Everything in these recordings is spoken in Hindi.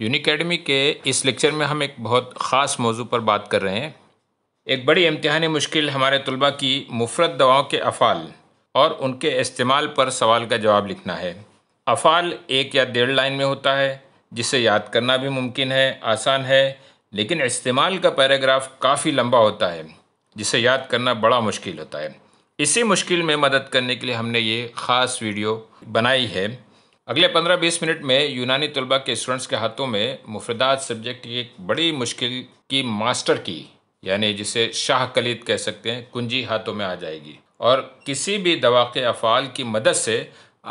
यूनिकेडमी के इस लेक्चर में हम एक बहुत ख़ास मौजू पर बात कर रहे हैं एक बड़ी इम्तहान मुश्किल हमारे तलबा की मुफरत दवाओं के अफ़ाल और उनके इस्तेमाल पर सवाल का जवाब लिखना है अफ़ाल एक या डेढ़ लाइन में होता है जिसे याद करना भी मुमकिन है आसान है लेकिन इस्तेमाल का पैराग्राफ काफ़ी लंबा होता है जिसे याद करना बड़ा मुश्किल होता है इसी मुश्किल में मदद करने के लिए हमने ये ख़ास वीडियो बनाई है अगले 15-20 मिनट में यूनानी तलबा के स्टूडेंट्स के हाथों में मुफरदात सब्जेक्ट की एक बड़ी मुश्किल की मास्टर की यानी जिसे शाह कलीद कह सकते हैं कुंजी हाथों में आ जाएगी और किसी भी दवा के अफ़ाल की मदद से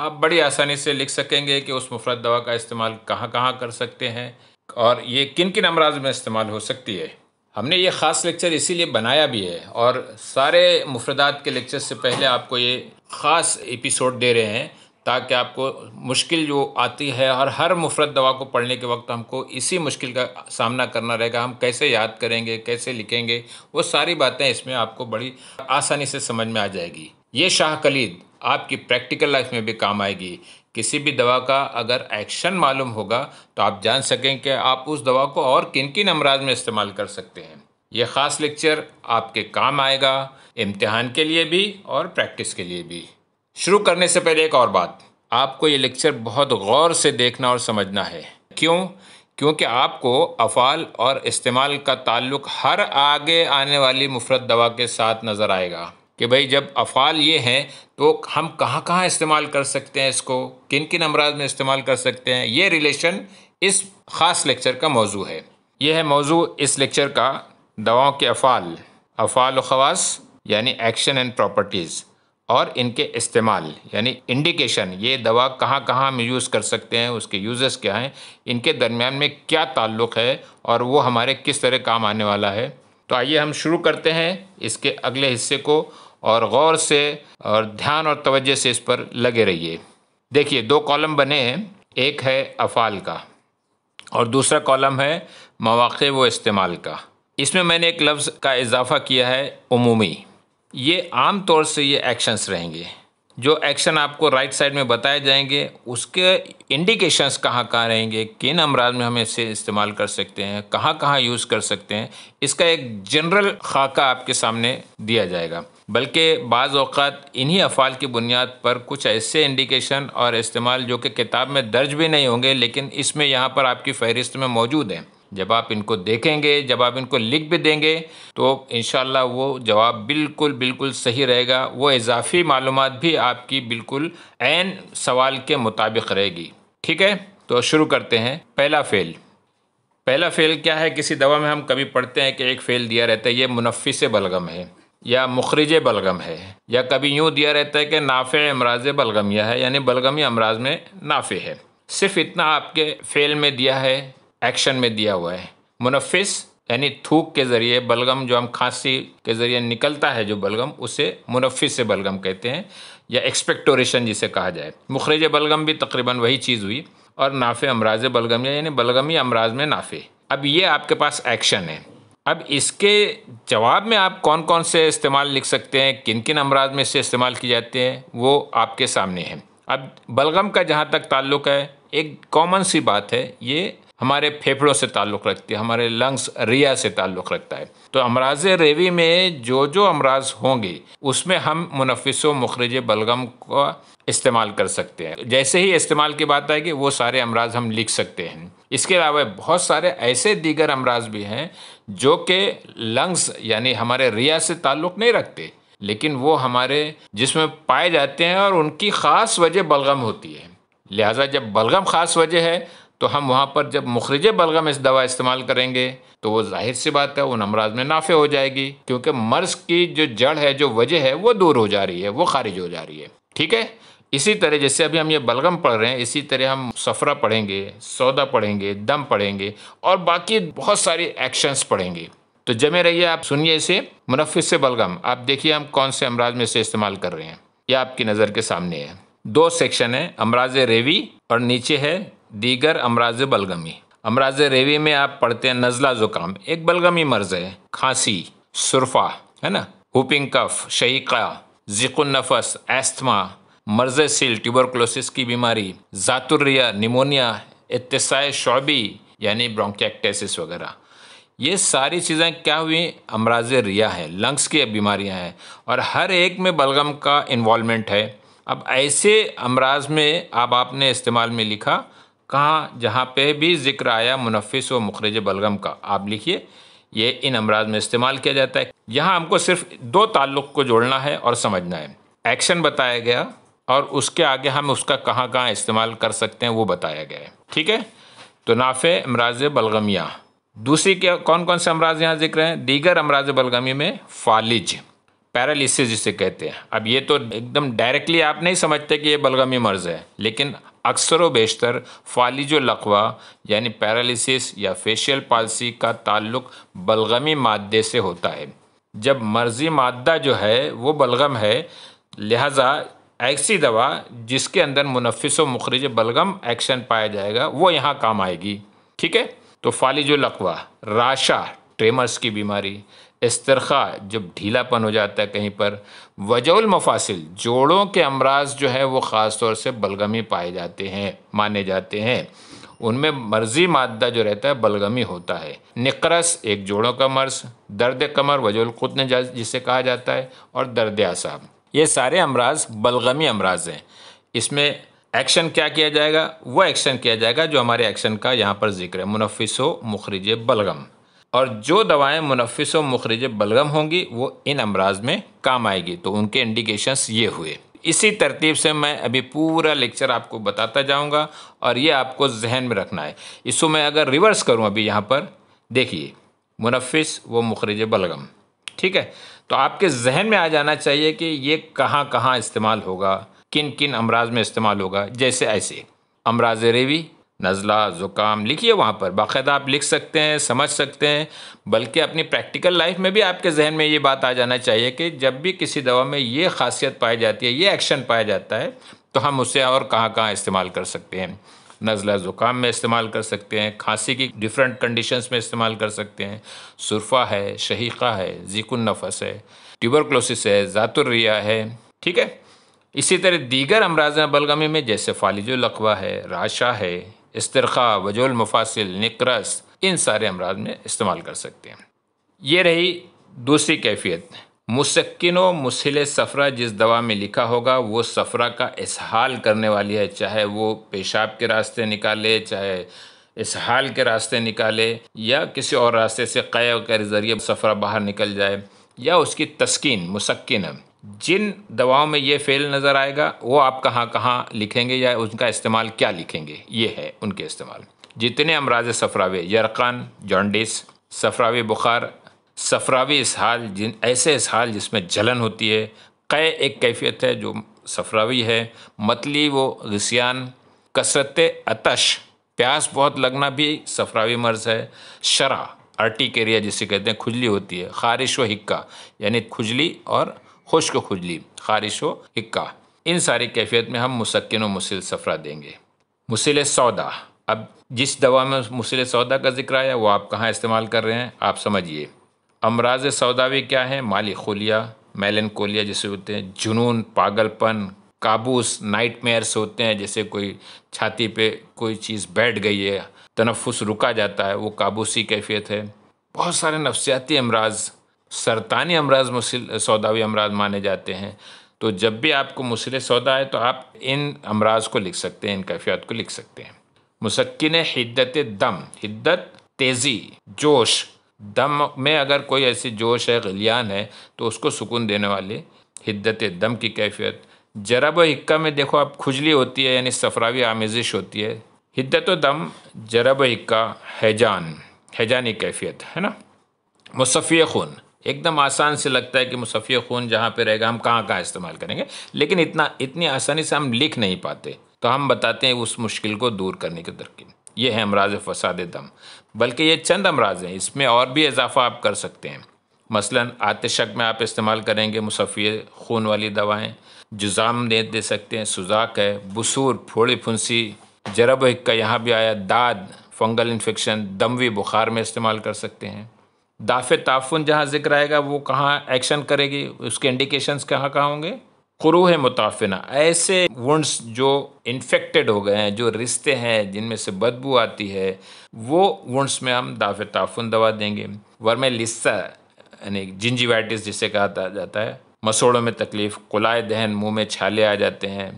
आप बड़ी आसानी से लिख सकेंगे कि उस मुफरत दवा का इस्तेमाल कहाँ कहाँ कर सकते हैं और ये किन किन अमराज में इस्तेमाल हो सकती है हमने ये ख़ास लेक्चर इसीलिए बनाया भी है और सारे मुफरदात के लेक्चर से पहले आपको ये ख़ास एपिसोड दे रहे हैं ताकि आपको मुश्किल जो आती है और हर मुफरत दवा को पढ़ने के वक्त हमको इसी मुश्किल का सामना करना रहेगा हम कैसे याद करेंगे कैसे लिखेंगे वो सारी बातें इसमें आपको बड़ी आसानी से समझ में आ जाएगी ये शाह कलीद आपकी प्रैक्टिकल लाइफ में भी काम आएगी किसी भी दवा का अगर एक्शन मालूम होगा तो आप जान सकें कि आप उस दवा को और किन किन अमराज में इस्तेमाल कर सकते हैं ये ख़ास लेक्चर आपके काम आएगा इम्तिहान के लिए भी और प्रैक्टिस के लिए भी शुरू करने से पहले एक और बात आपको ये लेक्चर बहुत गौर से देखना और समझना है क्यों क्योंकि आपको अफ़ाल और इस्तेमाल का ताल्लुक हर आगे आने वाली मुफरत दवा के साथ नज़र आएगा कि भाई जब अफ़ाल ये हैं तो हम कहाँ कहाँ इस्तेमाल कर सकते हैं इसको किन किन अमराज में इस्तेमाल कर सकते हैं ये रिलेशन इस ख़ास लेक्चर का मौजू है यह है मौजू इस लेक्चर का दवाओं के अफ़ाल अफ़ाल ख़वास यानी एक्शन एंड प्रॉपर्टीज़ और इनके इस्तेमाल यानी इंडिकेशन ये दवा कहाँ कहाँ हम यूज़ कर सकते हैं उसके यूज़ेस क्या हैं इनके दरमियान में क्या ताल्लुक़ है और वो हमारे किस तरह काम आने वाला है तो आइए हम शुरू करते हैं इसके अगले हिस्से को और गौर से और ध्यान और तवज्जो से इस पर लगे रहिए देखिए दो कॉलम बने हैं एक है अफ़ाल का और दूसरा कॉलम है मवाक़ व इस्तेमाल का इसमें मैंने एक लफ्ज़ का इजाफ़ा किया है उमूमी ये आम तौर से ये एक्शंस रहेंगे जो एक्शन आपको राइट साइड में बताए जाएंगे उसके इंडिकेशंस कहाँ कहाँ रहेंगे किन अमराज में हम इसे इस्तेमाल कर सकते हैं कहाँ कहाँ यूज़ कर सकते हैं इसका एक जनरल खाका आपके सामने दिया जाएगा बल्कि बाज़ अवत इन्हीं अफ़ाल की बुनियाद पर कुछ ऐसे इंडिकेशन और इस्तेमाल जो कि किताब में दर्ज भी नहीं होंगे लेकिन इसमें यहाँ पर आपकी फ़हरिस्त में मौजूद हैं जब आप इनको देखेंगे जब आप इनको लिख भी देंगे तो इन वो जवाब बिल्कुल बिल्कुल सही रहेगा वो इजाफी मालूम भी आपकी बिल्कुल एन सवाल के मुताबिक रहेगी ठीक है तो शुरू करते हैं पहला फेल पहला फेल क्या है किसी दवा में हम कभी पढ़ते हैं कि एक फेल दिया रहता है ये मुनफ़ी से बलगम है या मुखरज बलगम है या कभी यूँ दिया रहता है कि नाफ़े अमराज बलगमिया है यानी बलगमी अमराज में नाफ़े है सिर्फ इतना आपके फेल में दिया है एक्शन में दिया हुआ है मुनफिस यानी थूक के ज़रिए बलगम जो हम खांसी के ज़रिए निकलता है जो बलगम उसे मुनफिस से बलगम कहते हैं या एक्सपेक्टोरेशन जिसे कहा जाए मुखरज बलगम भी तकरीबन वही चीज़ हुई और नाफे अमराज बलगम यानी बलगमी अमराज में नाफे अब ये आपके पास एक्शन है अब इसके जवाब में आप कौन कौन से इस्तेमाल लिख सकते हैं किन किन अमराज में इससे इस्तेमाल किए जाते हैं वो आपके सामने हैं अब बलगम का जहाँ तक ताल्लुक है एक कॉमन सी बात है ये हमारे फेफड़ों से ताल्लुक़ रखती है हमारे लंग्स रिया से ताल्लुक़ रखता है तो अमराज रेवी में जो जो अमराज होंगे उसमें हम मुनफिस मुखरज बलगम का इस्तेमाल कर सकते हैं जैसे ही इस्तेमाल की बात आएगी वो सारे अमराज हम लिख सकते हैं इसके अलावा बहुत सारे ऐसे दीगर अमराज भी हैं जो कि लंग्स यानी हमारे रिया से ताल्लुक़ नहीं रखते लेकिन वो हमारे जिसमें पाए जाते हैं और उनकी ख़ास वजह बलगम होती है लिहाजा जब बलगम ख़ास वजह है तो हम वहाँ पर जब मुखरज बलगम इस दवा इस्तेमाल करेंगे तो वो जाहिर सी बात है उन अमराज में नाफे हो जाएगी क्योंकि मर्ज की जो जड़ है जो वजह है वो दूर हो जा रही है वो खारिज हो जा रही है ठीक है इसी तरह जैसे अभी हम ये बलगम पढ़ रहे हैं इसी तरह हम सफरा पढ़ेंगे सौदा पढ़ेंगे दम पढ़ेंगे और बाकी बहुत सारी एक्शंस पढ़ेंगे तो जमे रहिए आप सुनिए इसे मुनफ़ से बलगम आप देखिए हम कौन से अमराज में इसे इस्तेमाल कर रहे हैं यह आपकी नज़र के सामने है दो सेक्शन है अमराज रेवी और नीचे है दीगर अमराज बलगमी अमराज रेवी में आप पढ़ते हैं नज़ला ज़ुकाम एक बलगमी मर्ज़ है खांसी सुरफा है ना हुपिंग कफ शहीका नफस एस्थमा मर्ज सील ट्यूबरकलोसिस की बीमारी जातुर्रिया निमोनिया इतसाय शोबी यानी ब्रोंकैक्टेसिस वगैरह ये सारी चीज़ें क्या हुई अमराज रिया है लंग्स की बीमारियां हैं और हर एक में बलगम का इन्वॉलमेंट है अब ऐसे अमराज में अब आपने इस्तेमाल में लिखा कहाँ जहाँ पे भी जिक्र आया मुनफिस व मुखरज बलगम का आप लिखिए ये इन अमराज में इस्तेमाल किया जाता है यहाँ हमको सिर्फ दो ताल्लुक़ को जोड़ना है और समझना है एक्शन बताया गया और उसके आगे हम उसका कहाँ कहाँ इस्तेमाल कर सकते हैं वो बताया गया है ठीक है तो नाफ़े अमराज बलगमिया दूसरी क्या कौन कौन से अमराज यहाँ जिक्र हैं दीगर अमराज बलगमी में फालिज पैरालिसिस जिसे कहते हैं अब ये तो एकदम डायरेक्टली आप नहीं समझते कि ये बलगमी मर्ज है लेकिन अक्सर व बेशतर फालिज लकवा यानी पैरालिसिस या फेशियल पालसी का ताल्लुक बलगमी मादे से होता है जब मर्जी मादा जो है वो बलगम है लिहाजा ऐसी दवा जिसके अंदर मुनफिस व मुखरज बलगम एक्शन पाया जाएगा वो यहाँ काम आएगी ठीक है तो फालिज लकवा राशा ट्रेमर्स की बीमारी इस्तरखा जब ढीलापन हो जाता है कहीं पर वजोल मफासिल जोड़ों के अमराज जो है वो ख़ास तौर से बलगमी पाए जाते हैं माने जाते हैं उनमें मर्जी मादा जो रहता है बलगमी होता है निकरस एक जोड़ों का मर्ज दर्द कमर वजोल खुद ने जिसे कहा जाता है और दर्द आसाब ये सारे अमराज बलगमी अमराज हैं इसमें एक्शन क्या किया जाएगा वो एक्शन किया जाएगा जो हमारे एक्शन का यहाँ पर जिक्र है मुनफिस हो मुखरज बलगम और जो दवाएं मुनफिस व मुखरज बलगम होंगी वो इन अमराज में काम आएगी तो उनके इंडिकेशंस ये हुए इसी तरतीब से मैं अभी पूरा लेक्चर आपको बताता जाऊंगा और ये आपको जहन में रखना है इसको मैं अगर रिवर्स करूं अभी यहाँ पर देखिए मुनफिस व मुखरज बलगम ठीक है तो आपके जहन में आ जाना चाहिए कि ये कहाँ कहाँ इस्तेमाल होगा किन किन अमराज में इस्तेमाल होगा जैसे ऐसे अमराज रेवी नज़ला ज़ुकाम लिखिए वहाँ पर बाकायदा आप लिख सकते हैं समझ सकते हैं बल्कि अपनी प्रैक्टिकल लाइफ में भी आपके जहन में ये बात आ जाना चाहिए कि जब भी किसी दवा में ये खासियत पाई जाती है ये एक्शन पाया जाता है तो हम उसे और कहाँ कहाँ इस्तेमाल कर सकते हैं नज़ला ज़ुकाम में इस्तेमाल कर सकते हैं खांसी की डिफरेंट कंडीशंस में इस्तेमाल कर सकते हैं सुरफा है शहीक़ा है जीकुन नफस है ट्यूबरक्लोसिस है ज़ातुर्रिया है ठीक है इसी तरह दीगर अमराज बलगमी में जैसे फालिज है राशा है इसतरखा वजोल मुफासिल निकरस इन सारे अमराज में इस्तेमाल कर सकते हैं ये रही दूसरी कैफियत मुसक्किन मुसिल सफ़रा जिस दवा में लिखा होगा वो सफ़रा का इसहाल करने वाली है चाहे वो पेशाब के रास्ते निकाले चाहे इसहाल के रास्ते निकाले या किसी और रास्ते से क़य के ज़रिए सफ़रा बाहर निकल जाए या उसकी तस्किन मुसक्किन जिन दवाओं में ये फेल नज़र आएगा वो आप कहाँ कहाँ लिखेंगे या उनका इस्तेमाल क्या लिखेंगे ये है उनके इस्तेमाल जितने अमराज सफरावे यरकान जॉन्डिस सफरावी बुखार सफरावी इसहाल जिन ऐसे इसहाल जिसमें जलन होती है कै एक कैफियत है जो सफरावी है मतली वो गसियान कसरत अतश प्यास बहुत लगना भी सफरावी मर्ज है शरा आर्टिकेरिया जिसे कहते हैं खुजली होती है खारिश व हिक्का यानी खुजली और खुश्क खुजली खारिश हो हिक्का इन सारी कैफियत में हम मुसक्न व मुसिल सफ़रा देंगे मुसिल सौदा अब जिस दवा में मुसिल सौदा का जिक्र आया वो आप कहाँ इस्तेमाल कर रहे हैं आप समझिए अमराज सौदावी क्या है माली खोलिया मेलन कोलिया जैसे होते हैं जुनून पागलपन काबूस नाइट मेयर्स होते हैं जैसे कोई छाती पे कोई चीज़ बैठ गई है तनफस रुका जाता है वो काबूसी कैफियत है बहुत सारे नफसियाती अमराज सरतानी अमराज मुसिल सौदावी अमराज माने जाते हैं तो जब भी आपको मुसिल सौदा है तो आप इन अमराज को लिख सकते हैं इन कैफियात को लिख सकते हैं मुसक्न हिद्दत दम हिद्दत तेज़ी जोश दम में अगर कोई ऐसी जोश है गलियान है तो उसको सुकून देने वाले हिद्दत दम की कैफियत जरब हिक्का में देखो आप खुजली होती है यानी सफरावी आमेजिश होती है हिद्दत दम जरब हिक्का हैजान हैजानी कैफियत है ना मुसफ़ी खून एकदम आसान से लगता है कि मुसफ़ी खून जहाँ पे रहेगा हम कहाँ कहाँ इस्तेमाल करेंगे लेकिन इतना इतनी आसानी से हम लिख नहीं पाते तो हम बताते हैं उस मुश्किल को दूर करने की तरकीब ये है अमराज फसाद दम बल्कि ये चंद अमराज हैं इसमें और भी इजाफा आप कर सकते हैं मसलन आतशक में आप इस्तेमाल करेंगे मुसफ़ी खून वाली दवाएँ जुजाम दे दे सकते हैं सुजाक है बसूर फोड़ी फुंसी जरब का यहाँ भी आया दाद फंगल इन्फेक्शन दमवी बुखार में इस्तेमाल कर सकते हैं दाफ़ ताफुन जहाँ जिक्र आएगा वो कहाँ एक्शन करेगी उसके इंडिकेशंस कहाँ कहाँ होंगे खुरू है मुताफिना ऐसे वुंड्स जो इन्फेक्टेड हो गए हैं जो रिश्ते हैं जिनमें से बदबू आती है वो वुंड्स में हम दाफ़ ताफुन दवा देंगे वर्मे लिस्सा यानी जिंजीवाइटिस जिसे कहा जाता है मसोड़ों में तकलीफ़ कुलाए दहन मुंह में छाले आ जाते हैं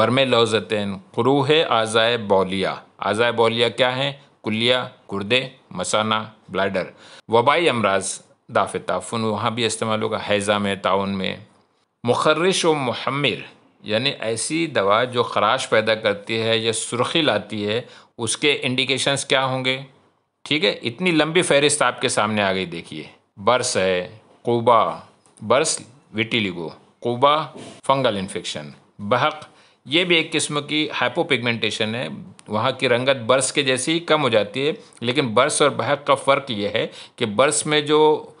वर्मे लौजतन क्रूह आज़ाए बौलिया आज़ाए बौलिया क्या हैं कुलिया गुर्दे मसाना ब्लैडर वबाई अमराज दाफ़ ताफुन वहाँ भी इस्तेमाल होगा हैज़ा में ताउन में मुखरश व महमिर यानी ऐसी दवा जो खराश पैदा करती है या सुर्खी लाती है उसके इंडिकेशंस क्या होंगे ठीक है इतनी लंबी फहरिस्त आपके सामने आ गई देखिए बर्स है कोबा बर्स विटिलिगो कोबा फंगल इन्फेक्शन बहक ये भी एक किस्म की हाइपोपिगमेंटेशन है वहाँ की रंगत बर्स के जैसी ही कम हो जाती है लेकिन बर्स और बहक का फ़र्क यह है कि बर्स में जो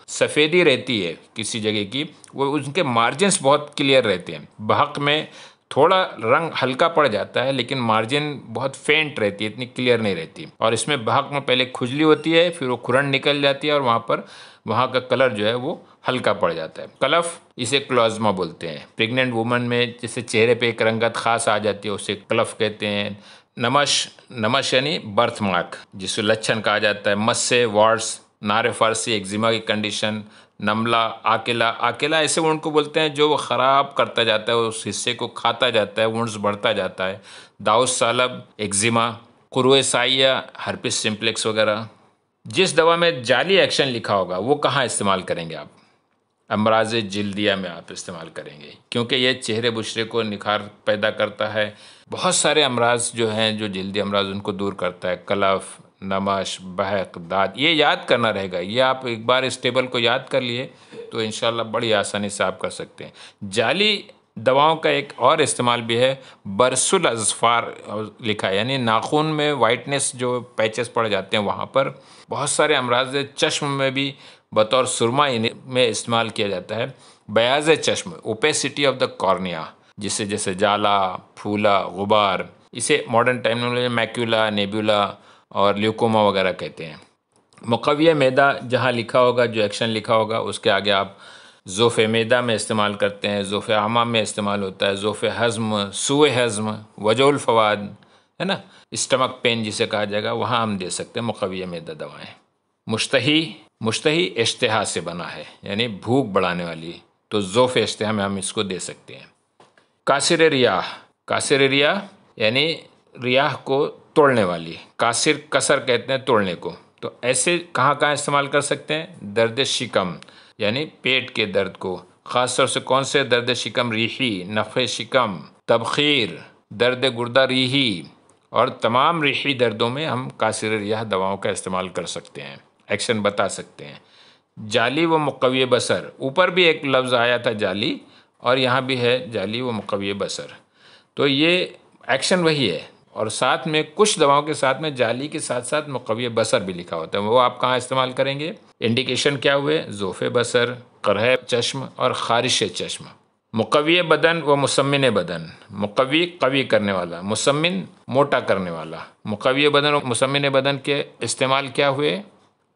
सफ़ेदी रहती है किसी जगह की वो उनके मार्जिन्स बहुत क्लियर रहते हैं बहक में थोड़ा रंग हल्का पड़ जाता है लेकिन मार्जिन बहुत फेंट रहती है इतनी क्लियर नहीं रहती और इसमें बहक में पहले खुजली होती है फिर वो खुरन निकल जाती है और वहाँ पर वहाँ का कलर जो है वो हल्का पड़ जाता है कलफ इसे क्लाज्मा बोलते हैं प्रेग्नेंट वुमन में जैसे चेहरे पे एक रंगत खास आ जाती है उसे कलफ कहते हैं नमश नमश यानी बर्थ मार्क जिसको लक्षण कहा जाता है मस्से वार्ड्स नारे फारसी एक्जिमा की कंडीशन नमला आकेला आकेला ऐसे वुंड को बोलते हैं जो ख़राब करता जाता है उस हिस्से को खाता जाता है वुंड्स बढ़ता जाता है दाऊद सालब एक्जिमा कुरुए साइया हर्पिस सिम्प्लेक्स वगैरह जिस दवा में जाली एक्शन लिखा होगा वो कहाँ इस्तेमाल करेंगे आप अमराज जल्दिया में आप इस्तेमाल करेंगे क्योंकि ये चेहरे बुशरे को निखार पैदा करता है बहुत सारे अमराज जो हैं जो जल्दी अमराज उनको दूर करता है कलफ नमश बहक दाद ये याद करना रहेगा ये आप एक बार इस टेबल को याद कर लिए तो इन बड़ी आसानी से आप कर सकते हैं जाली दवाओं का एक और इस्तेमाल भी है बरसुल अजफार लिखा यानी नाखून में वाइटनेस जो पैचेस पड़ जाते हैं वहाँ पर बहुत सारे अमराज चश्म में भी बतौर सुरमा में इस्तेमाल किया जाता है बयाज चश्म ओपेसिटी ऑफ द कॉर्निया जिससे जैसे जाला फूला गुबार इसे मॉडर्न टेक्नोलॉजी मैक्यूला नेबुला और ल्यूकोमा वगैरह कहते हैं मुकविया मैदा जहाँ लिखा होगा जो एक्शन लिखा होगा उसके आगे आप जोफ़ मैदा में इस्तेमाल करते हैं जोफ़ आमा में इस्तेमाल होता है जोफ़ हज़म सूए हज़म वजोल फवाद है ना स्टमक पेन जिसे कहा जाएगा वहाँ हम दे सकते हैं मुकविया मैदा दवाएँ मुश्तही मुश्तही इश्तहा से बना है यानी भूख बढ़ाने वाली तो जोफ़ इश्तहा में हम इसको दे सकते हैं कासिर रियाह कासिर रिया यानी रियाह को तोड़ने वाली कासिर कसर कहते हैं तोड़ने को तो ऐसे कहाँ कहाँ इस्तेमाल कर सकते हैं दर्द शिकम यानी पेट के दर्द को ख़ास तौर से कौन से दर्द शिकम रीही नफ़ शिकम तबखीर दर्द गुर्दा रीही और तमाम रीही दर्दों में हम कासिर रिया दवाओं का इस्तेमाल कर सकते हैं एक्शन बता सकते हैं जाली व मुकवी बसर ऊपर भी एक लफ्ज़ आया था जाली और यहाँ भी है जाली व मकवी बसर तो ये एक्शन वही है और साथ में कुछ दवाओं के साथ में जाली के साथ साथ मकवी बसर भी लिखा होता है वो आप कहाँ इस्तेमाल करेंगे इंडिकेशन क्या हुए ज़ोफ़े बसर करह चश्म और खारिश चश्म मकवी बदन व मुसमिन बदन मकवी कवी करने वाला मुसमिन मोटा करने वाला मकवी बदन व मुसमिन बदन के इस्तेमाल क्या हुए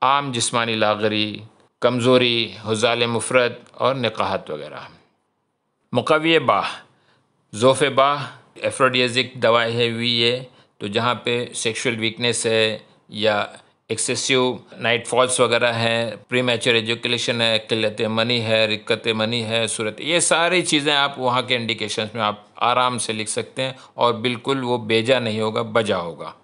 आम जिस्मानी लागरी कमज़ोरी हजाल मुफरत और निकाहत वगैरह मकविय बाह जोफ़ बाह एफ्रोडियजिक दवाई है हुई है तो जहाँ पे सेक्सुअल वीकनेस है या एक्सेसिव नाइट फॉल्स वगैरह हैं प्री मैचर एजुकेशन है किल्लत मनी है रिक्कत मनी है सूरत ये सारी चीज़ें आप वहाँ के इंडिकेशंस में आप आराम से लिख सकते हैं और बिल्कुल वो बेजा नहीं होगा बजा होगा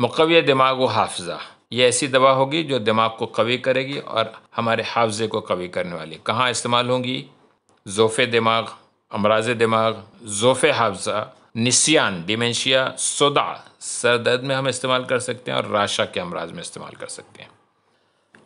मकविय दिमाग व हाफजा ये ऐसी दवा होगी जो दिमाग को कवी करेगी और हमारे हाफजे को कवी करने वाली कहाँ इस्तेमाल होंगी जोफे दिमाग अमराज दिमाग जोफे हाफजा निसियान डिमेंशिया सदा सर दर्द में हम इस्तेमाल कर सकते हैं और राशा के अमराज में इस्तेमाल कर सकते हैं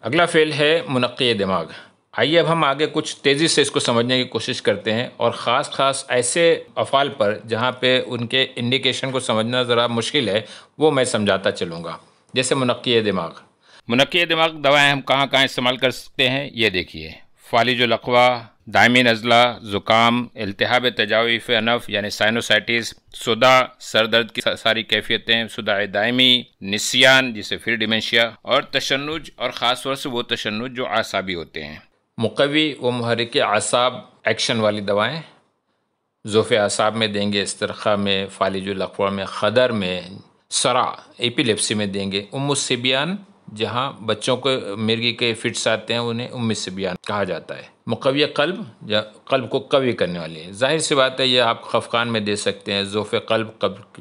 अगला फेल है मनक़ी दिमाग आइए अब हम आगे कुछ तेज़ी से इसको समझने की कोशिश करते हैं और ख़ास ख़ास ऐसे अफ़ाल पर जहाँ पे उनके इंडिकेशन को समझना ज़रा मुश्किल है वो मैं समझाता चलूँगा जैसे मनक़ी दिमाग मनक़ी दिमाग दवाएं हम कहाँ कहाँ इस्तेमाल कर सकते हैं ये देखिए फालिजुलकवा दायमी नज़ला ज़ुकाम अल्तहाब तजावीफ़ अनफ यानी साइनोसाइटिस सुदा सर दर्द की सारी कैफियतें सुदा दायमी नसियान जिसे फिर डिमेंशिया और तशनुज और ख़ास तौर से वो तशनुज जो आसाबी होते हैं मुकवी व महरिक असाब एक्शन वाली दवाएँ जोफ़ आसाब में देंगे इसतरखा में फालिजुलकवा में खदर में सरा एपिलेप्सी में देंगे उमुसिबियान जहाँ बच्चों को मिर्गी के फिट्स आते हैं उन्हें उम्मीद से बयान कहा जाता है मुकविय कल्ब या कल्ब को कवी करने वाली है जाहिर सी बात है यह आप खफकान में दे सकते हैं जोफ़ कल्ब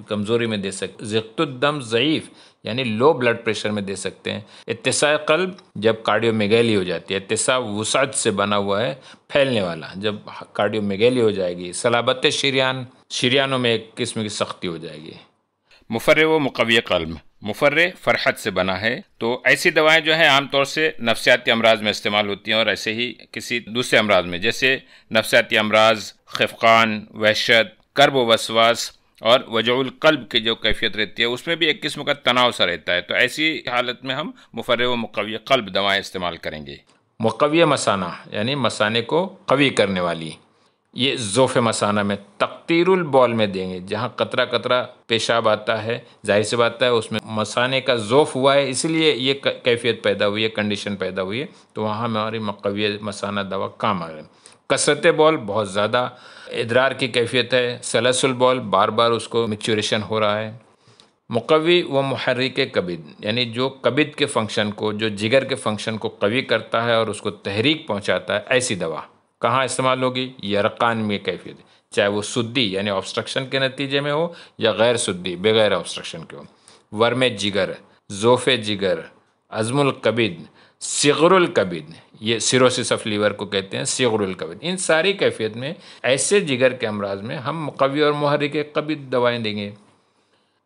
कमज़ोरी में दे सकते ज़िक्तुद्दम ज़यीफ़ यानी लो ब्लड प्रेशर में दे सकते हैं इतसा कल्ब जब कार्डियो मेगैली हो जाती है इतसा वसाद से बना हुआ है फैलने वाला जब कार्डियो मेगैली हो जाएगी सलाबत शरियान शरियानों में एक किस्म की सख्ती हो जाएगी मुफर व मुकविय कल्ब मुफर्र फ़रहत से बना है तो ऐसी दवाएं जो हैं आमतौर से नफसियाती अमराज में इस्तेमाल होती हैं और ऐसे ही किसी दूसरे अमराज में जैसे नफसियाती अमराज खफकान वहशत कर्ब वसवास और वजूल कल्ब की जो कैफियत रहती है उसमें भी एक किस्म का तनाव सा रहता है तो ऐसी हालत में हम मुफर व मकवी कल्ब दवाएँ इस्तेमाल करेंगे मकवी मसाना यानी मसाने को कवी करने वाली ये जोफे मसाना में तकतीरुल बॉल में देंगे जहाँ कतरा कतरा पेशाब आता है जाहिर सी बात है उसमें मसाने का ज़ोफ़ हुआ है इसलिए ये कैफियत पैदा हुई है कंडीशन पैदा हुई है तो वहाँ हमारी मकवी मसाना दवा काम आ गए कसरत बॉल बहुत ज़्यादा इदरार की कैफियत है सलसल बॉल बार बार उसको मेच्यूरेशन हो रहा है मुकवी व महर्रिक कबीद यानी जो कबीद के फंक्शन को जो जिगर के फंक्शन को कवी करता है और उसको तहरीक पहुंचाता है ऐसी दवा कहाँ इस्तेमाल होगी यह में कैफियत चाहे वो सुद्दी यानी ऑब्स्ट्रक्शन के नतीजे में हो या गैर सुद्दी बगैर ऑब्स्ट्रक्शन के हो वर्म जिगर जोफ़ जिगर अज़मुल कबिद सिगरुल कबिद ये सिरोसिस ऑफ लीवर को कहते हैं सिगरुल कबिद इन सारी कैफियत में ऐसे जिगर के अमराज में हम कवि और महरिक कबिद दवाएँ देंगे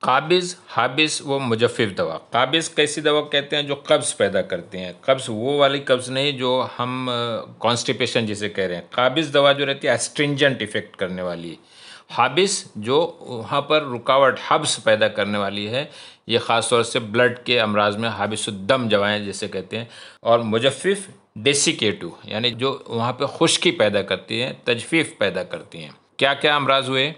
काबिज़ हाबिस व मुजफ़ दवा काबिज़ कैसी दवा कहते हैं जो कब्ज़ पैदा करते हैं कब्ज़ वो वाली कब्ज़ नहीं जो हम कॉन्स्टिपेशन जिसे कह रहे हैं काबिज़ दवा जो रहती है एस्ट्रिंजेंट इफ़ेक्ट करने वाली हाबिस जो वहाँ पर रुकावट हब्स पैदा करने वाली है ये ख़ास तौर से ब्लड के अमराज में हाबिसदम जवाएँ जैसे कहते हैं और मुजफ़ डेसिकेटिव यानी जो वहाँ पर खुश्की पैदा करती हैं तजफीफ़ पैदा करती हैं क्या क्या अमराज हुए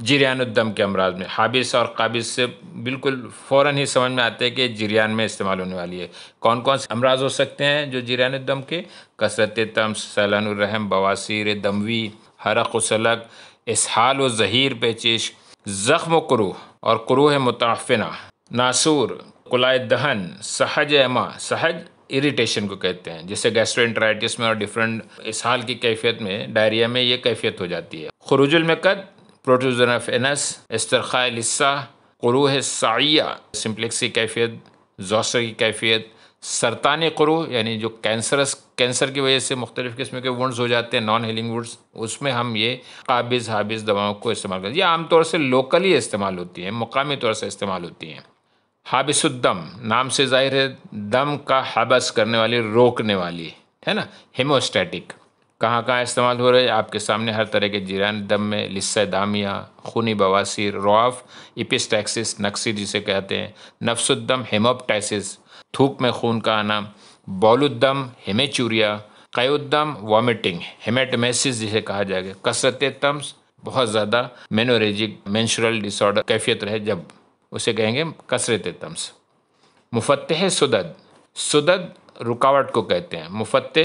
जरियानुद्दम के अमराज में हाबिस और काबिस से बिल्कुल फ़ौर ही समझ में आते हैं कि जरियान में इस्तेमाल होने वाली है कौन कौन से अमराज हो सकते हैं जो जरियानुद्दम के कसरत तम सैलानरहम बवासिर दमवी हरक सलक इसहाल व जहीर पेचिश ज़ख्म क्रूह और क्रूह मुताफ़िना नासूर कुलाय दहन सहज एमा सहज इरिटेशन को कहते हैं जैसे गैस्ट्रोइंट्राइटिस में और डिफरेंट इसहाल की कैफियत में डायरिया में ये कैफियत हो जाती है खरूजुल में कद प्रोटोजन ऑफ एनस एस्तर लिस्सा क्रूह साइया सिम्प्लेक्स की कैफियत जोसर की कैफियत सरतान क्रू यानी जो कैंसरस कैंसर की वजह से मुख्तलिफ़ किस्म के वुंड्स हो जाते हैं नॉन हीलिंग वुंड्स उसमें हम ये काबिज़ हाबिज़ दवाओं को इस्तेमाल करते हैं ये आमतौर से लोकली इस्तेमाल होती हैं मकामी तौर से इस्तेमाल होती हैं हाबिसुद्दम नाम से जाहिर है दम का हबस करने वाली रोकने वाली है ना हेमोस्टैटिक कहाँ कहाँ इस्तेमाल हो रहे हैं आपके सामने हर तरह के जीरान दम में लिस्सा दामिया खूनी बवासीर रौफ इपिस्टैक्सिस नक्सी जिसे कहते हैं नफसुद्दम हेमोपटाइसिस थूक में खून का आना बौलुद्दम हेमेचूरिया कैदम वॉमिटिंग हेमेटमेसिस जिसे कहा जाएगा कसरत तम्स बहुत ज़्यादा मेनोरेजिक मेंशुरल डिसऑर्डर कैफियत रहे जब उसे कहेंगे कसरत तम्स मुफतह सुदद सुदद रुकावट को कहते हैं मुफ्त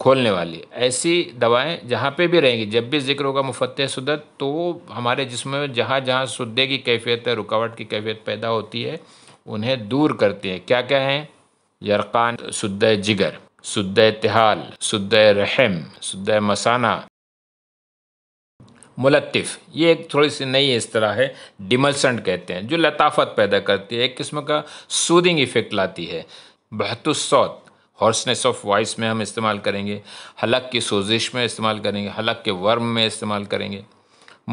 खोलने वाली ऐसी दवाएं जहाँ पे भी रहेंगी जब भी जिक्र होगा मुफत सुदत तो हमारे जिसम में जहाँ जहाँ सुदे की कैफियत है रुकावट की कैफियत पैदा होती है उन्हें दूर करती हैं क्या क्या हैं यरकान सुद जिगर सुद तिहाल सुद रहम सुद मसाना मुलतफ़ ये एक थोड़ी सी नई इस तरह है डिमलसेंट कहते हैं जो लताफत पैदा करती है एक किस्म का सूदिंग इफ़ेक्ट लाती है बहतुसौत हॉर्सनेस ऑफ वॉइस में हम इस्तेमाल करेंगे हलक की सोजिश में इस्तेमाल करेंगे हलक के वर्म में इस्तेमाल करेंगे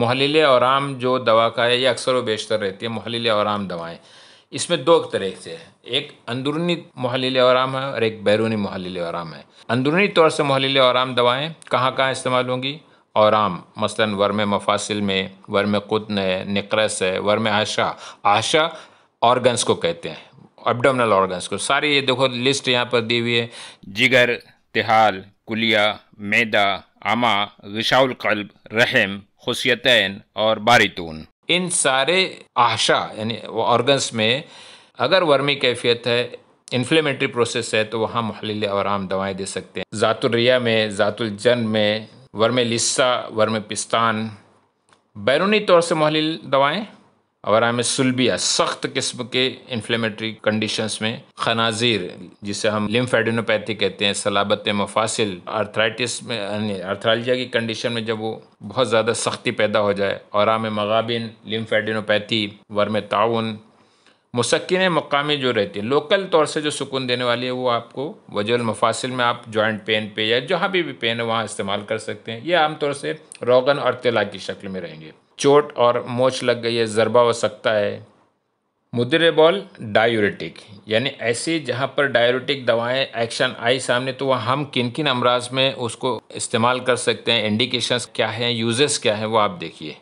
महलिल और आम जो दवा का है ये अक्सर व बेशतर रहती है महलिल और आम दवाएँ इसमें दो तरह से हैं एक अंदरूनी महलिल आम है और एक बैरूनी महलिल आम है अंदरूनी तौर से महलिल आम दवाएँ कहाँ कहाँ इस्तेमाल होंगी और आम मसला वर्म मफासिल में वर्म कुतन है निक्रस है वर्म आशा आशा ऑर्गन्स को कहते हैं एबडोमिनल ऑर्गन्स को सारी ये देखो लिस्ट यहाँ पर दी हुई है जिगर तिहाल कुलिया मैदा आमा विशाउल कल्ब रहम खुशियतैन और बारितून इन सारे आशा यानी ऑर्गन्स में अगर वर्मी कैफियत है इन्फ्लेमेटरी प्रोसेस है तो वहाँ महलिल और आम दवाएँ दे सकते हैं जातुलरिया में जातुलजन में वर्म लिस्सा वर्म पिस्तान बैरूनी तौर से महलिल दवाएँ और आम सुलबिया सख्त किस्म के इन्फ्लेमेटरी कंडीशंस में खनाजीर जिसे हम लिम्फेडिनोपैथी कहते हैं सलाबत मफासिल आर्थराइटिस में आर्थरालजिया की कंडीशन में जब वो बहुत ज़्यादा सख्ती पैदा हो जाए और आम मगाबिन लिम्फेडिनोपैथी वर्म ताउन मुसक्न मकामी जो रहती है लोकल तौर से जो सुकून देने वाली है वो आपको वजल मफासिल में आप जॉइंट पेन पे या जहाँ भी, भी पेन है वहाँ इस्तेमाल कर सकते हैं ये आमतौर से रोगन और तिला की शक्ल में रहेंगे चोट और मोच लग गई है ज़रबा हो सकता है मुद्रे बॉल डायूरेटिक यानी ऐसी जहाँ पर डायूरेटिक दवाएं एक्शन आई सामने तो वह हम किन किन अमराज में उसको इस्तेमाल कर सकते हैं इंडिकेशंस क्या हैं यूजेस क्या हैं वो आप देखिए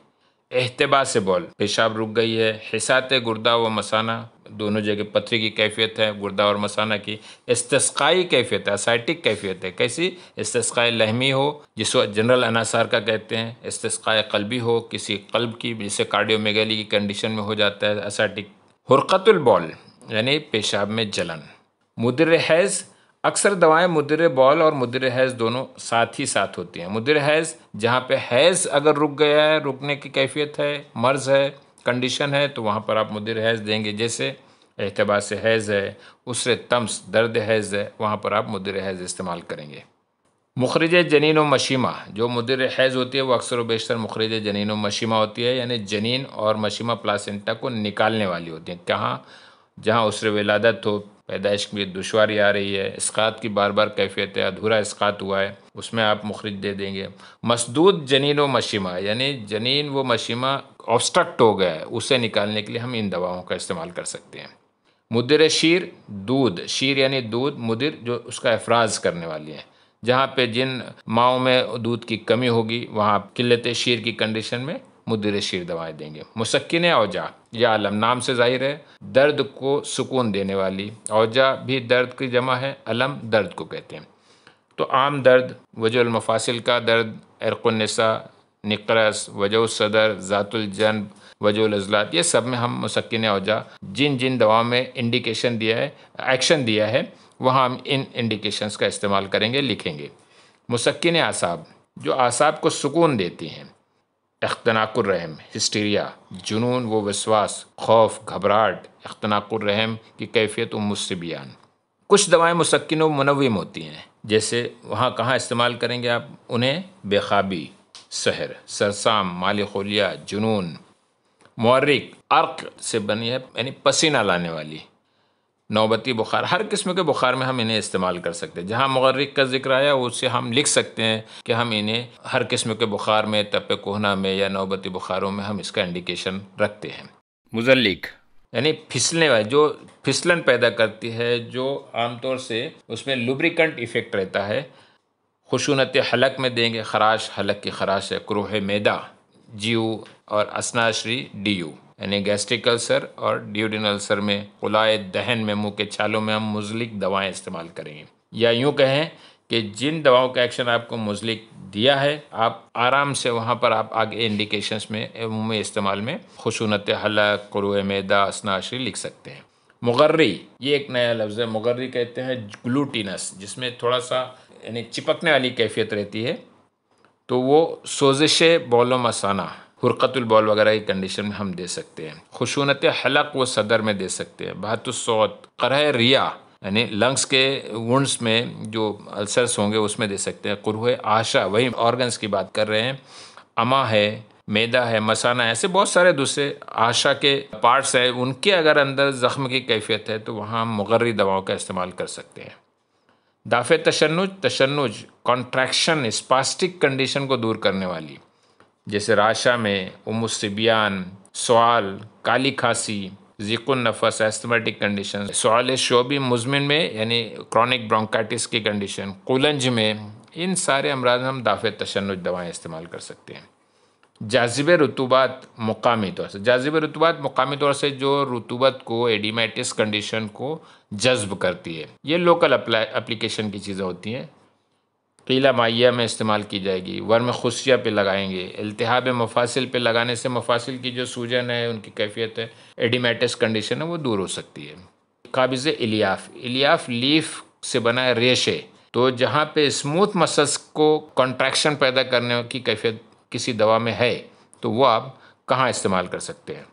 एहतबा से बॉल पेशाब रुक गई है हिसात गुर्दा व मसाना दोनों जगह पथरी की कैफियत है गुर्दा और मसाना की इस्तस्काई कैफियत है असाइटिक कैफियत है कैसी इस्तस्काई लहमी हो जिसको जनरल अनासार का कहते हैं इस्तस्काई कलबी हो किसी कल्ब की जिसे कार्डियोमेगली की कंडीशन में हो जाता है असाइटिक हरकतुल बॉल यानी पेशाब में जलन मुदर हैज़ अक्सर दवाएं मुदर बॉल और मुदर हैज़ दोनों साथ ही साथ होती हैं मुदर हैज़ जहाँ पे हैज़ अगर रुक गया है रुकने की कैफियत है मर्ज़ है कंडीशन है तो वहाँ पर आप मुदिर हैज़ देंगे जैसे एहतबा से हैज़ है उसरे तम्स दर्द हैज़ है वहाँ पर आप मुदिर हैज़ इस्तेमाल करेंगे मुखरज जनीन व मशीमा जो मुदिर हैज़ होती है वो अक्सर व बेशतर मुखरज जनीन व मशीमा होती है यानी जनीन और मशीमा प्लासेंटा को निकालने वाली होती है कहाँ जहाँ उसरे विलादत हो पैदाइश की दुशारी आ रही है इसकात की बार बार कैफियत है अधूरा इसकात हुआ है उसमें आप मुखरज दे देंगे मसदूद जनीन व मशीमा यानी जनीन व मशीमा ऑब्स्ट्रक्ट हो गया है उसे निकालने के लिए हम इन दवाओं का इस्तेमाल कर सकते हैं मुदिर शीर दूध शीर यानी दूध मुदिर जो उसका अफराज करने वाली है जहाँ पे जिन माओ में दूध की कमी होगी वहाँ किल्लत शीर की कंडीशन में मुद्र शीर दवाएँ देंगे मुसक्किन औजा या अलम नाम से जाहिर है दर्द को सुकून देने वाली औजा भी दर्द की जमा है अलम दर्द को कहते हैं तो आम दर्द वजुलमफासिल का दर्द अरकुनसा निकरस वजो सदर ज़ातुलजनब वजूल अजलात ये सब में हम मुसक्न औजा जिन जिन दवाओं में इंडिकेशन दिया है एक्शन दिया है वहाँ हम इन इंडिकेशंस का इस्तेमाल करेंगे लिखेंगे मुसक्न आसाब जो आसाब को सुकून देती हैं अख्तनाकुररहम हिस्टीरिया जुनून व विश्वास खौफ घबराहट अख्तनाकुरहम की कैफियत व बयान कुछ दवाएँ मुसक्न व मनवम होती हैं जैसे वहाँ कहाँ इस्तेमाल करेंगे आप उन्हें बेखाबी सहर सरसाम मालिकलिया खोलिया जुनून मौरिक अर्क से बनी है यानी पसीना लाने वाली नौबती बुखार हर किस्म के बुखार में हम इन्हें इस्तेमाल कर सकते हैं जहाँ मगरक का जिक्र आया उससे हम लिख सकते हैं कि हम इन्हें हर किस्म के बुखार में तप कोहना में या नौबती बुखारों में हम इसका इंडिकेशन रखते हैं मुजलिक यानी फिसलने वाले जो फिसलन पैदा करती है जो आमतौर से उसमें लुब्रिकेंट इफ़ेक्ट रहता है खुशूनत हलक में देंगे खराश हलक की खराश है क्रोह मैदा जीव और असनाश्री डी यू यानी गैस्ट्रिक अल्सर और ड्यूडिन अल्सर में उलाए दहन में मुंह के छालों में हम मुजलिक दवाएं इस्तेमाल करेंगे या यूँ कहें कि जिन दवाओं का एक्शन आपको मुजलिक दिया है आप आराम से वहाँ पर आप आगे इंडिकेशंस में में इस्तेमाल में खसूनत हलक कुरु मैदा असनाशरी लिख सकते हैं मुगर्री ये एक नया लफ्ज़ है मुगर्री कहते हैं ग्लूटिनस जिसमें थोड़ा सा यानी चिपकने वाली कैफियत रहती है तो वो सोजिश बोलो मसाना हरकतुलबॉल वगैरह की कंडीशन में हम दे सकते हैं खुशूनत हलक व सदर में दे सकते हैं बहतुसौत करह रिया यानी लंग्स के वंड्स में जो अल्सर्स होंगे उसमें दे सकते हैं कुरह आशा वही ऑर्गन्स की बात कर रहे हैं अमा है मैदा है मसाना है ऐसे बहुत सारे दूसरे आशा के पार्ट्स हैं उनके अगर अंदर ज़ख्म की कैफियत है तो वहाँ हम मुगर्री दवाओं का इस्तेमाल कर सकते हैं दाफ़ तशनुज तशनुज कॉन्ट्रैक्शन स्पास्टिक कंडीशन को दूर करने वाली जैसे राशा में उमुसिबियान सवाल काली खांसी जिकुन नफस एस्थमेटिक कंडीशन सवाल शोबी मुजमिन में यानी क्रॉनिक ब्रोंकाइटिस की कंडीशन कुलंज में इन सारे अमराज हम दाफ़ तशन दवाएँ इस्तेमाल कर सकते हैं जाजिब रुतुबात मुकामी तौर से जाजिब रतूबात मुकामी तौर से जो रुतुबत को एडिमाइटिस कंडीशन को जज्ब करती है ये लोकल अप्लीकेशन की चीज़ें होती हैं कीला माइया में इस्तेमाल की जाएगी वर्म खुशिया पे लगाएंगे अल्तहाब मफासिल पे लगाने से मफासिल की जो सूजन है उनकी कैफियत है एडिमेटिस कंडीशन है वो दूर हो सकती है काबिज़ इलियाफ इलियाफ लीफ से बना है रेशे तो जहाँ पे स्मूथ मसल्स को कॉन्ट्रैक्शन पैदा करने की कैफियत किसी दवा में है तो वो आप कहाँ इस्तेमाल कर सकते हैं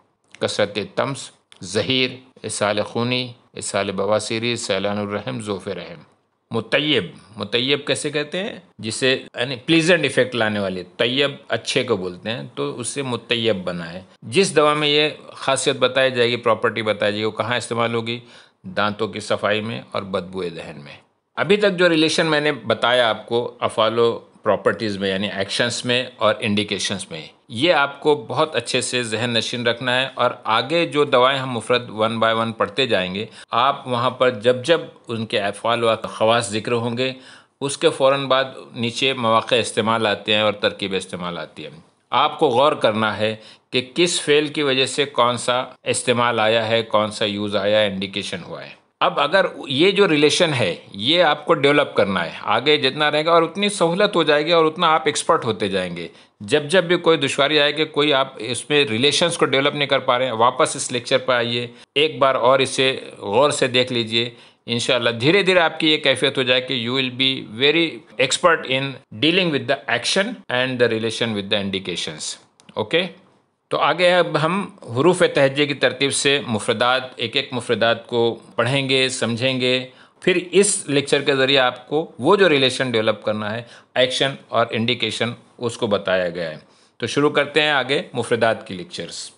कसरत तम्स जहीर इसाल खूनी इसाल बवासीरी सैलानरहम रहम जोफ़ रहम मुतैब मुतैब कैसे कहते हैं जिसे यानी प्लीजेंट इफेक्ट लाने वाले तैयब अच्छे को बोलते हैं तो उससे मुतैब बनाए जिस दवा में ये खासियत बताई जाएगी प्रॉपर्टी बताई जाएगी वो कहाँ इस्तेमाल होगी दांतों की सफाई में और बदबू दहन में अभी तक जो रिलेशन मैंने बताया आपको अफालो प्रॉपर्टीज़ में यानी एक्शंस में और इंडिकेशंस में ये आपको बहुत अच्छे से जहन नशीन रखना है और आगे जो दवाएं हम मुफरत वन बाय वन पढ़ते जाएंगे आप वहाँ पर जब जब उनके अफवाल व खवास ज़िक्र होंगे उसके फ़ौर बाद नीचे मौाक़ इस्तेमाल आते हैं और तरकीब इस्तेमाल आती है आपको गौर करना है कि किस फेल की वजह से कौन सा इस्तेमाल आया है कौन सा यूज़ आया है इंडिकेशन हुआ है अब अगर ये जो रिलेशन है ये आपको डेवलप करना है आगे जितना रहेगा और उतनी सहूलत हो जाएगी और उतना आप एक्सपर्ट होते जाएंगे जब जब भी कोई दुश्वारी आएगी कोई आप इसमें रिलेशंस को डेवलप नहीं कर पा रहे हैं वापस इस लेक्चर पर आइए एक बार और इसे गौर से देख लीजिए इन धीरे धीरे आपकी ये कैफियत हो जाएगी you will be very expert in dealing with the action and the relation with the indications okay तो आगे अब हम हरूफ तहजे की तरतीब से मुफरदात एक एक मुफरदात को पढ़ेंगे समझेंगे फिर इस लेक्चर के ज़रिए आपको वो जो रिलेशन डेवलप करना है एक्शन और इंडिकेशन उसको बताया गया है तो शुरू करते हैं आगे मुफरदात की लेक्चर्स